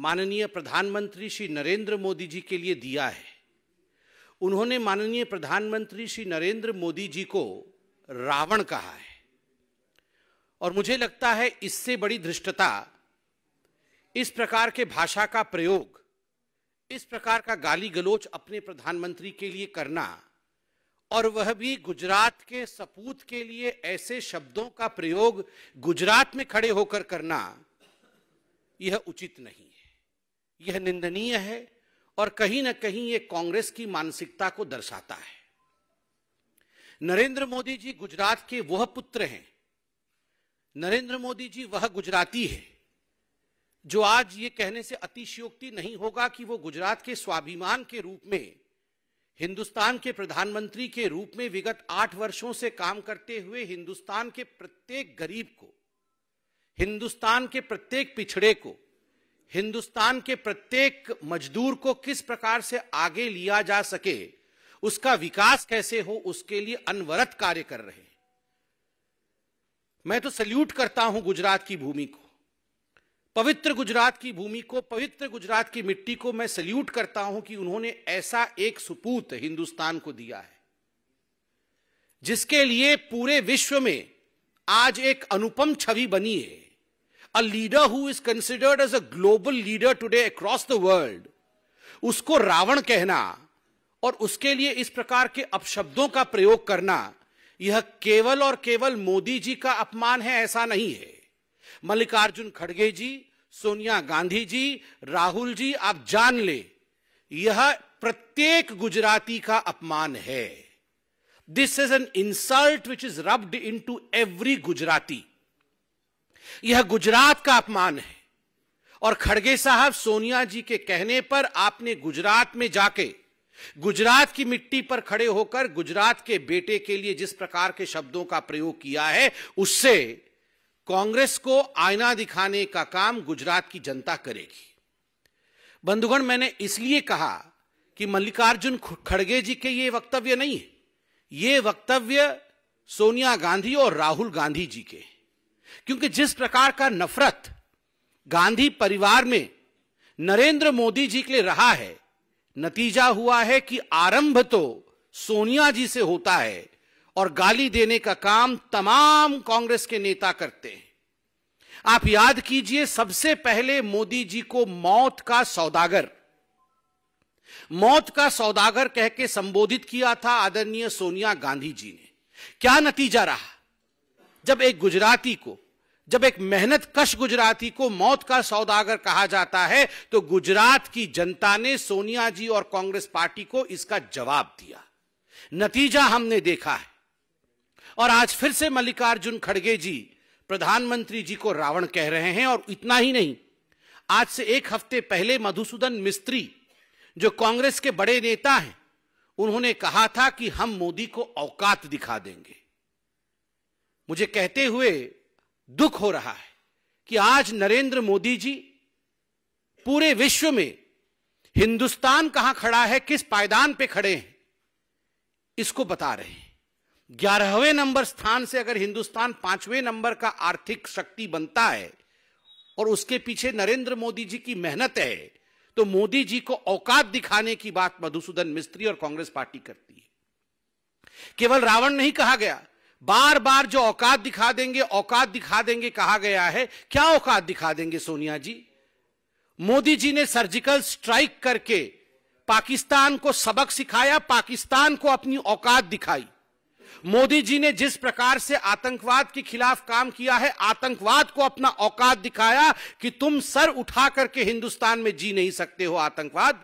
माननीय प्रधानमंत्री श्री नरेंद्र मोदी जी के लिए दिया है उन्होंने माननीय प्रधानमंत्री श्री नरेंद्र मोदी जी को रावण कहा है और मुझे लगता है इससे बड़ी धृष्टता इस प्रकार के भाषा का प्रयोग इस प्रकार का गाली गलोच अपने प्रधानमंत्री के लिए करना और वह भी गुजरात के सपूत के लिए ऐसे शब्दों का प्रयोग गुजरात में खड़े होकर करना यह उचित नहीं है यह निंदनीय है और कहीं ना कहीं यह कांग्रेस की मानसिकता को दर्शाता है नरेंद्र मोदी जी गुजरात के वह पुत्र हैं नरेंद्र मोदी जी वह गुजराती है जो आज ये कहने से अतिशयोक्ति नहीं होगा कि वो गुजरात के स्वाभिमान के रूप में हिंदुस्तान के प्रधानमंत्री के रूप में विगत आठ वर्षों से काम करते हुए हिंदुस्तान के प्रत्येक गरीब को हिंदुस्तान के प्रत्येक पिछड़े को हिंदुस्तान के प्रत्येक मजदूर को किस प्रकार से आगे लिया जा सके उसका विकास कैसे हो उसके लिए अनवरत कार्य कर रहे मैं तो सल्यूट करता हूं गुजरात की भूमि को पवित्र गुजरात की भूमि को पवित्र गुजरात की मिट्टी को मैं सल्यूट करता हूं कि उन्होंने ऐसा एक सुपूत हिंदुस्तान को दिया है जिसके लिए पूरे विश्व में आज एक अनुपम छवि बनी है a leader who is considered as a global leader today across the world, उसको रावण कहना और उसके लिए इस प्रकार के अपशब्दों का प्रयोग करना यह केवल और केवल मोदी जी का अपमान है ऐसा नहीं है मल्लिकार्जुन खड़गे जी सोनिया गांधी जी राहुल जी आप जान ले यह प्रत्येक गुजराती का अपमान है this is an insult which is rubbed in to every Gujarati यह गुजरात का अपमान है और खड़गे साहब सोनिया जी के कहने पर आपने गुजरात में जाके गुजरात की मिट्टी पर खड़े होकर गुजरात के बेटे के लिए जिस प्रकार के शब्दों का प्रयोग किया है उससे कांग्रेस को आईना दिखाने का काम गुजरात की जनता करेगी बंधुगण मैंने इसलिए कहा कि मल्लिकार्जुन खड़गे जी के ये वक्तव्य नहीं है ये वक्तव्य सोनिया गांधी और राहुल गांधी जी के हैं क्योंकि जिस प्रकार का नफरत गांधी परिवार में नरेंद्र मोदी जी के लिए रहा है नतीजा हुआ है कि आरंभ तो सोनिया जी से होता है और गाली देने का काम तमाम कांग्रेस के नेता करते हैं आप याद कीजिए सबसे पहले मोदी जी को मौत का सौदागर मौत का सौदागर कह के संबोधित किया था आदरणीय सोनिया गांधी जी ने क्या नतीजा रहा जब एक गुजराती को जब एक मेहनत कश गुजराती को मौत का सौदागर कहा जाता है तो गुजरात की जनता ने सोनिया जी और कांग्रेस पार्टी को इसका जवाब दिया नतीजा हमने देखा है और आज फिर से मल्लिकार्जुन खड़गे जी प्रधानमंत्री जी को रावण कह रहे हैं और इतना ही नहीं आज से एक हफ्ते पहले मधुसूदन मिस्त्री जो कांग्रेस के बड़े नेता हैं उन्होंने कहा था कि हम मोदी को औकात दिखा देंगे मुझे कहते हुए दुख हो रहा है कि आज नरेंद्र मोदी जी पूरे विश्व में हिंदुस्तान कहां खड़ा है किस पायदान पे खड़े हैं इसको बता रहे हैं ग्यारहवें नंबर स्थान से अगर हिंदुस्तान पांचवें नंबर का आर्थिक शक्ति बनता है और उसके पीछे नरेंद्र मोदी जी की मेहनत है तो मोदी जी को औकात दिखाने की बात मधुसूदन मिस्त्री और कांग्रेस पार्टी करती है केवल रावण नहीं कहा गया बार बार जो औकात दिखा देंगे औकात दिखा देंगे कहा गया है क्या औकात दिखा देंगे सोनिया जी मोदी जी ने सर्जिकल स्ट्राइक करके पाकिस्तान को सबक सिखाया पाकिस्तान को अपनी औकात दिखाई मोदी जी ने जिस प्रकार से आतंकवाद के खिलाफ काम किया है आतंकवाद को अपना औकात दिखाया कि तुम सर उठा करके हिंदुस्तान में जी नहीं सकते हो आतंकवाद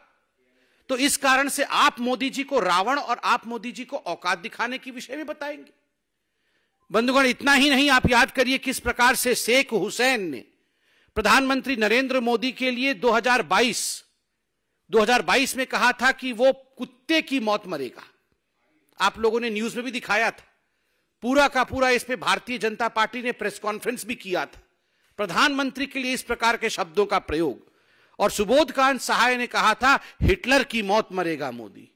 तो इस कारण से आप मोदी जी को रावण और आप मोदी जी को औकात दिखाने के विषय में बताएंगे बंधुगण इतना ही नहीं आप याद करिए किस प्रकार से शेख हुसैन ने प्रधानमंत्री नरेंद्र मोदी के लिए 2022 2022 में कहा था कि वो कुत्ते की मौत मरेगा आप लोगों ने न्यूज में भी दिखाया था पूरा का पूरा इस पे भारतीय जनता पार्टी ने प्रेस कॉन्फ्रेंस भी किया था प्रधानमंत्री के लिए इस प्रकार के शब्दों का प्रयोग और सुबोधकांत सहाय ने कहा था हिटलर की मौत मरेगा मोदी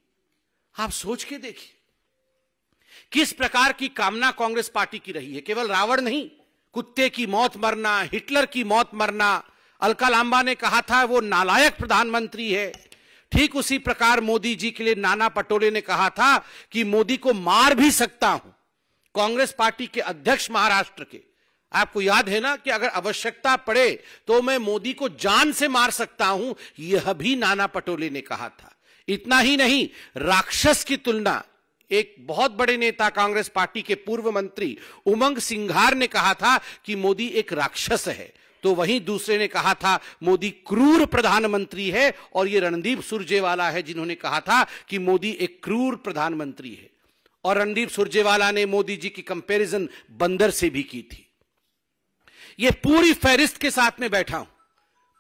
आप सोच के देखिए किस प्रकार की कामना कांग्रेस पार्टी की रही है केवल रावण नहीं कुत्ते की मौत मरना हिटलर की मौत मरना अलका लांबा ने कहा था वो नालायक प्रधानमंत्री है ठीक उसी प्रकार मोदी जी के लिए नाना पटोले ने कहा था कि मोदी को मार भी सकता हूं कांग्रेस पार्टी के अध्यक्ष महाराष्ट्र के आपको याद है ना कि अगर आवश्यकता पड़े तो मैं मोदी को जान से मार सकता हूं यह भी नाना पटोले ने कहा था इतना ही नहीं राक्षस की तुलना एक बहुत बड़े नेता कांग्रेस पार्टी के पूर्व मंत्री उमंग सिंघार ने कहा था कि मोदी एक राक्षस है तो वहीं दूसरे ने कहा था मोदी क्रूर प्रधानमंत्री है और ये रणदीप सुरजेवाला है जिन्होंने कहा था कि मोदी एक क्रूर प्रधानमंत्री है और रणदीप सुरजेवाला ने मोदी जी की कंपैरिजन बंदर से भी की थी ये पूरी फहरिस्त के साथ में बैठा हूं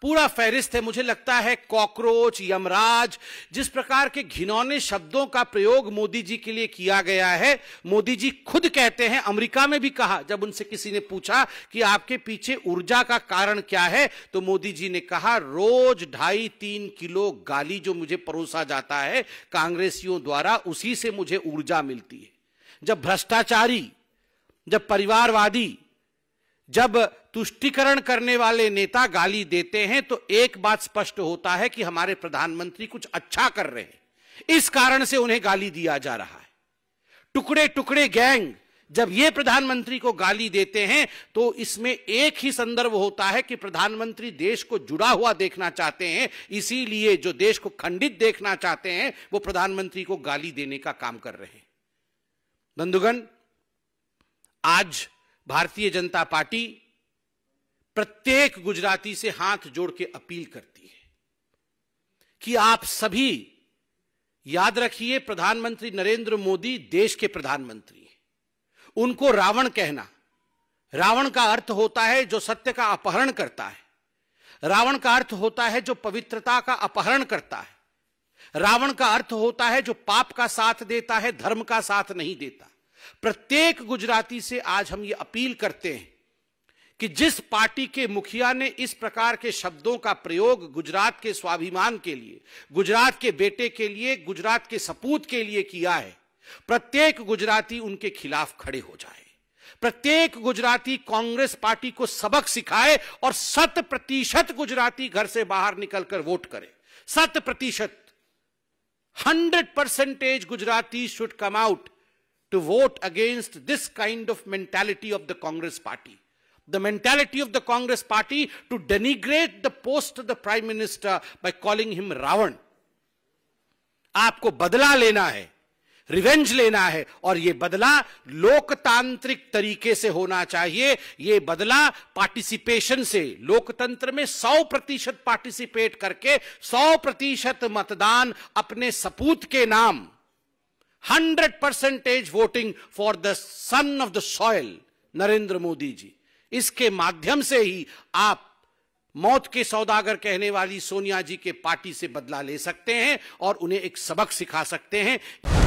पूरा फहरिस्त है मुझे लगता है कॉकरोच यमराज जिस प्रकार के घिनौने शब्दों का प्रयोग मोदी जी के लिए किया गया है मोदी जी खुद कहते हैं अमेरिका में भी कहा जब उनसे किसी ने पूछा कि आपके पीछे ऊर्जा का कारण क्या है तो मोदी जी ने कहा रोज ढाई तीन किलो गाली जो मुझे परोसा जाता है कांग्रेसियों द्वारा उसी से मुझे ऊर्जा मिलती है जब भ्रष्टाचारी जब परिवारवादी जब तुष्टिकरण करने वाले नेता गाली देते हैं तो एक बात स्पष्ट होता है कि हमारे प्रधानमंत्री कुछ अच्छा कर रहे हैं इस कारण से उन्हें गाली दिया जा रहा है टुकड़े टुकड़े गैंग जब ये प्रधानमंत्री को गाली देते हैं तो इसमें एक ही संदर्भ होता है कि प्रधानमंत्री देश को जुड़ा हुआ देखना चाहते हैं इसीलिए जो देश को खंडित देखना चाहते हैं वो प्रधानमंत्री को गाली देने का काम कर रहे हैं बंधुगण आज भारतीय जनता पार्टी प्रत्येक गुजराती से हाथ जोड़ के अपील करती है कि आप सभी याद रखिए प्रधानमंत्री नरेंद्र मोदी देश के प्रधानमंत्री हैं उनको रावण कहना रावण का अर्थ होता है जो सत्य का अपहरण करता है रावण का अर्थ होता है जो पवित्रता का अपहरण करता है रावण का अर्थ होता है जो पाप का साथ देता है धर्म का साथ नहीं देता प्रत्येक गुजराती से आज हम ये अपील करते हैं कि जिस पार्टी के मुखिया ने इस प्रकार के शब्दों का प्रयोग गुजरात के स्वाभिमान के लिए गुजरात के बेटे के लिए गुजरात के सपूत के लिए किया है प्रत्येक गुजराती उनके खिलाफ खड़े हो जाए प्रत्येक गुजराती कांग्रेस पार्टी को सबक सिखाए और शत प्रतिशत गुजराती घर से बाहर निकलकर वोट करे शत प्रतिशत hundred percentage Gujarati should come out to vote against this kind of mentality of the Congress party. The mentality of the Congress party to denigrate the post of the Prime Minister by calling him Ravan. आपको बदला लेना है revenge लेना है और यह बदला लोकतांत्रिक तरीके से होना चाहिए यह बदला पार्टिसिपेशन से लोकतंत्र में 100 प्रतिशत पार्टिसिपेट करके 100 प्रतिशत मतदान अपने सपूत के नाम 100 percentage voting for the son of the soil Narendra Modi ji इसके माध्यम से ही आप मौत के सौदागर कहने वाली सोनिया जी के पार्टी से बदला ले सकते हैं और उन्हें एक सबक सिखा सकते हैं